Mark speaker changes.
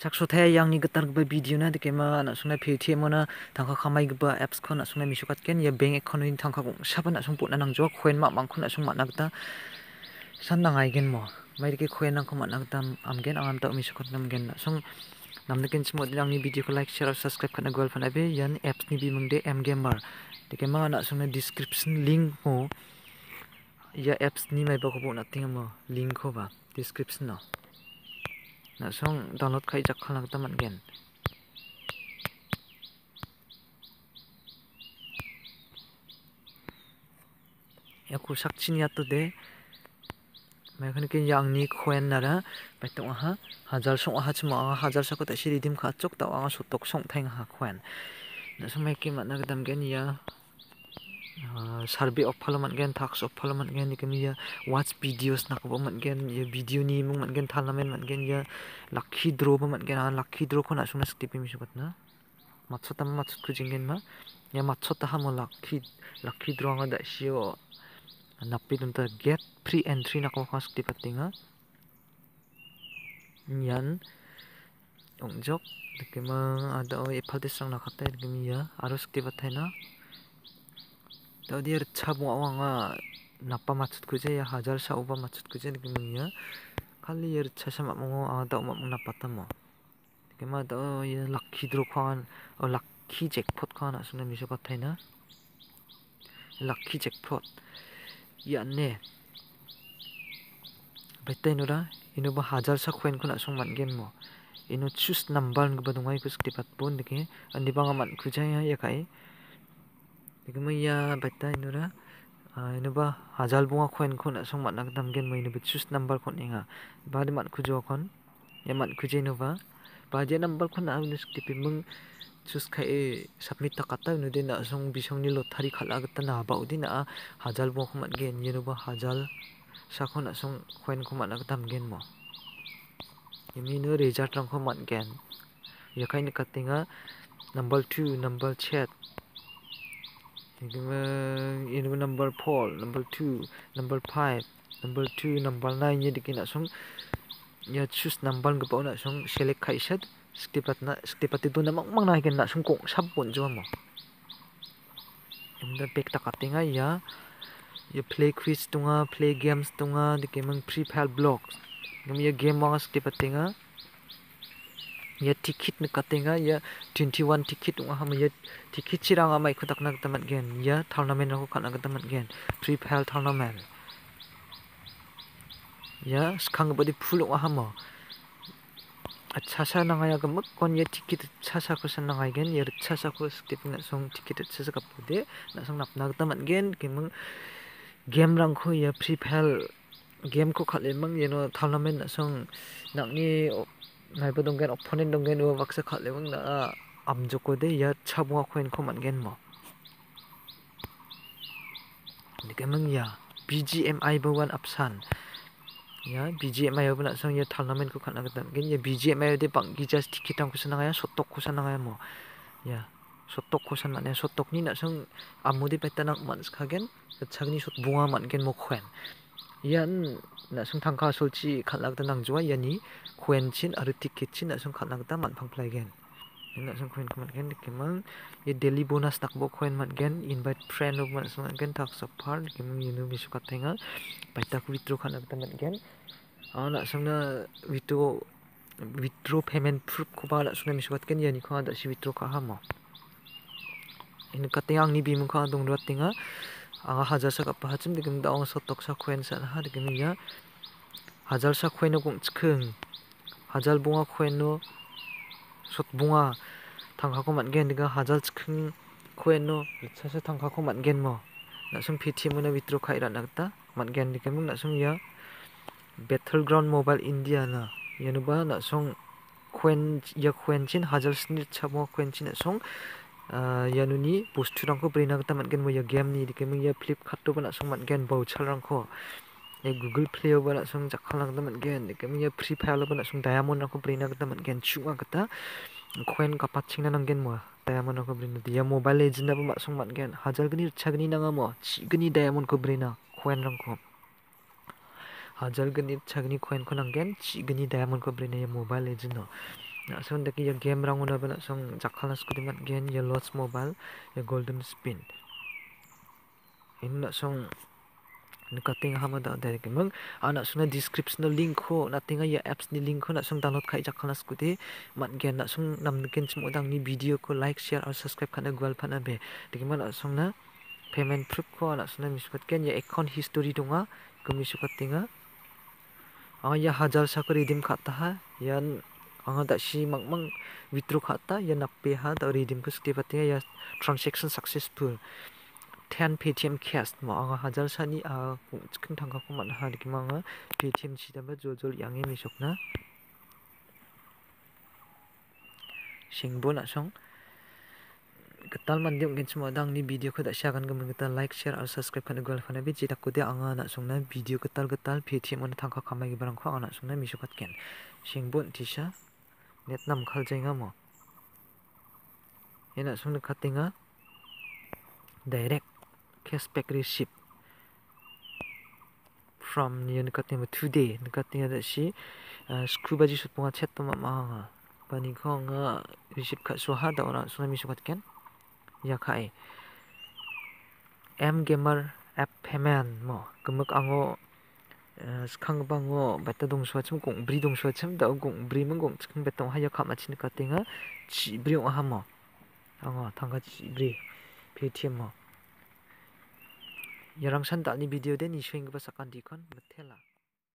Speaker 1: chak so the yang ni gatar ba video na dike ma na sunai phe the mo na thangkha khamai ba apps khon na sunai misukat ken ya bank account in thangkha kong sabana sumput na nang jo khoin ma mang khon na sum ma na ta san na ngai gen mo mai dike khoin nang khoma na ta am gen am ta misukat nam gen na song nam de ken smot yang ni video ko like share subscribe khana gol phana be yan apps ni bi mung de m gamer dike ma na sunai description link mo ya apps ni mai ba ko na ting mo link ko ba description na นะช่องดาวน์โหลดใครจะกขลังตะมันเกนยาคูสักชินยาตัวเดมาคันกินยางนี้ควนนะระไปตรงอะฮะฮัจัลส่งอ่ะฮัจมาอ่ะฮัจัลสักก็แต่ชิดิมขาจุกแต่ว่าสุดตกส่งแทงหาควนน่ะไมัยกินมันนักดำเกนยา Ah, survey of parliament gen tax of parliament gen ni kemia watch videos nak bo man gen ya video ni mung man gen thalamen man gen ya lakhi draw ba man gen ah, lakhi draw khona suna skip mi sukat na matso tam matso ku gen ma ya matso ta ham lakhi lakhi draw nga da sio napi ta get free entry nak ko khas stipi ha nyan jok dekema ada o epal nakata nakatai ya arus skip patai na Taudir cabu a napa macet kuje ya hajar sa uba maksud kuje kemunya kali ya yer chasam amongo ada umat menapatamo dikema da ya lucky draw khan o lucky jackpot khan asuna miso kathaina lucky jackpot ya ne bete nura ino ba hajar sa kwen khona songman game mo ino choose number ngba dungai kus tipat pun dikhe andi kuja ya, khujai ya kai Bigma ya bata inuba hazal bunga khoin khon asong mat nakdam gen mai nubi chus number khon inga bad mat khujo khon ya mat khuje nuba baje number khon a nus tipi mung chus khai e submit ta kata nu den asong bisong ni lothari khala gata na ba udina hazal bunga khon mat gen yenuba hazal sakhon asong khoin khon mat nakdam gen mo yemi nu result rang khon mat gen yakai ni katinga number 2 number chat in number 4 eh, number 2 number 5 number 2 number 9 ye dikin asong ya choose number ga pauna song select khai sat stipat na stipat tu na mang mang na ken na song kong sab pon jo mo imda pek takatinga ya ya play quiz tunga play games tunga dikin mang free file blocks ngam ya game wa stipat tinga ya tikit ni katenga ya 21 tikit ong aham ya tikit chirang amai khutak nak tamat gen ya tournament ko khana tamat gen free fail tournament ya skang body full ong aham achasa nanga ya gamak kon ya tikit chasa ko san nanga gen ya chasa ko skip na song tikit chasa ka pude na song nap nak tamat gen kimang game rang ko ya free fail game ko khale mang you ya, know tournament na song ni naiba donggen opponent donggen u baksa khat lewang na am joko de ya chabunga khoen kho mangen mo nikamang ya BGMI bawan apsan ya BGMI yo bna sang ya tournament ko khana gatan gen ya BGMI de bang gi just ticket tang kusan nga ya sotok kusan nga ya mo ya sotok kusan na sotok ni na sang amude petanak mans khagen chagni sot bunga mangen mo khoen yan na sung thang solchi sol chi khalak ta nang juwa yani khuen chin ar ti na sung khalak ta man phang plai gen na sung khuen kmat gen ke ye daily bonus tak bo khuen mat gen invite friend of mat sung gen tak sa par kemang mang yinu bi sukat tenga pai tak withdraw khalak ta gen a na sung na withdraw withdraw payment proof ko ba na sung na mi sukat gen yani kha da si withdraw ka ha ma in ka ni bi mu kha dong rat tinga anga hajar sak apa hachim dikim da ong sotok sak khuen san ha dikim ya hajar sak khuen kum chkhung hajar bunga khuen no sot bunga thang khako man gen diga hajar chkhung khuen no sa sa thang khako man gen mo na sum phithi mo na vitro khai ra nakta man gen dikim na sum ya battleground mobile india na yanuba na song khuen ya khuen chin hajar snit chamo khuen chin na song ya nuni bostu rang ko b r e n a ko t a m a n gen mo ya game ni dikem ya flip khat to bana song m a n gen bau chal rang ko ya google play bana song jakhal rang t a m a n gen dikem ya free fire bana song diamond rang ko b r e n a ko t a m a n gen chuwa kata koen ka p a c h i n g nang gen mo diamond rang ko b r e n a dia mobile legend da ba n a song m a n gen h a j a l gni chagni nang mo chigni diamond ko b r e n a koen rang ko h a j a l gni chagni koen ko nang gen chigni diamond ko b r e n a ya mobile legend no Nak son deki ya game rang udah banyak song jakhalas kudimat gen ya lots mobile ya golden spin Ini ah, nak song nukating hamada derek mang anak suna description link ko nak natinga ya apps ni link ko nak sung download kai cakalas kude mat gen nak song nam nuken semua dang ni video ko like share atau subscribe kena gual panah be dikima na sung na payment proof ko song na misukat ken ya account history dunga kemisukat misukat tinga ah, ya hajar sakur idim redeem yan anga da shi mang withdraw khata ya nappe ha da redeem kus ke patia ya transaction successful 10 ptm cash ma anga hajar sani a chikin thangka ko man ha ki manga ptm chi da ba jo jol yang e ni sokna singbon asong ketal mandi mungkin semua dang ni video kita syakan kemudian kita like share atau subscribe pada gua fana biji tak kuda anga song na video ketal ketal ptm mana tangka kamai barang ko anga nak sungna misukat ken singbon tisha net nam khal jenga mo ena sung khatinga direct cashback receipt from ni mo today nikatinga da si scuba ji chat chetma ma pani khonga receipt kha so ha da ora mi so ken ya khai m gamer app payment mo kemek ango skang bango bata dong suat sem gong bri dong suat sem da gong bri mung gong skang betong haya kha ma chin ka tenga chi bri ong ha ma ang thang ka chi bri ma yarang san ni video de ni shwing ba sakan dikon mathela